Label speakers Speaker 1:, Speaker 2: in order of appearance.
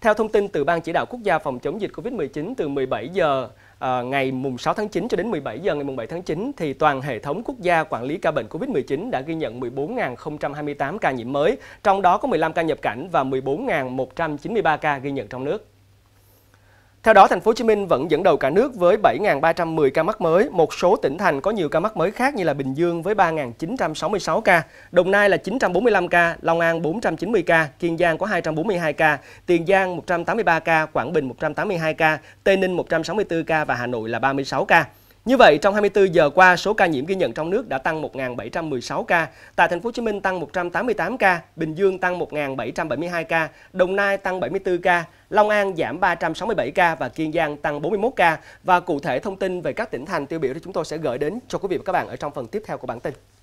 Speaker 1: Theo thông tin từ Ban Chỉ đạo Quốc gia phòng chống dịch COVID-19 từ 17 giờ à, ngày mùng 6 tháng 9 cho đến 17 giờ ngày mùng 7 tháng 9 thì toàn hệ thống quốc gia quản lý ca bệnh COVID-19 đã ghi nhận 14.028 ca nhiễm mới, trong đó có 15 ca nhập cảnh và 14.193 ca ghi nhận trong nước. Theo đó, thành phố Hồ Chí Minh vẫn dẫn đầu cả nước với 7.310 ca mắc mới, một số tỉnh thành có nhiều ca mắc mới khác như là Bình Dương với 3.966 ca, Đồng Nai là 945 ca, Long An 490 ca, Kiên Giang có 242 ca, Tiền Giang 183 ca, Quảng Bình 182 ca, Tây Ninh 164 ca và Hà Nội là 36 ca. Như vậy, trong 24 giờ qua, số ca nhiễm ghi nhận trong nước đã tăng 1.716 ca, tại thành phố Hồ Chí Minh tăng 188 ca, Bình Dương tăng 1.772 ca, Đồng Nai tăng 74 ca, Long An giảm 367 ca và Kiên Giang tăng 41 ca. Và cụ thể thông tin về các tỉnh thành tiêu biểu thì chúng tôi sẽ gửi đến cho quý vị và các bạn ở trong phần tiếp theo của bản tin.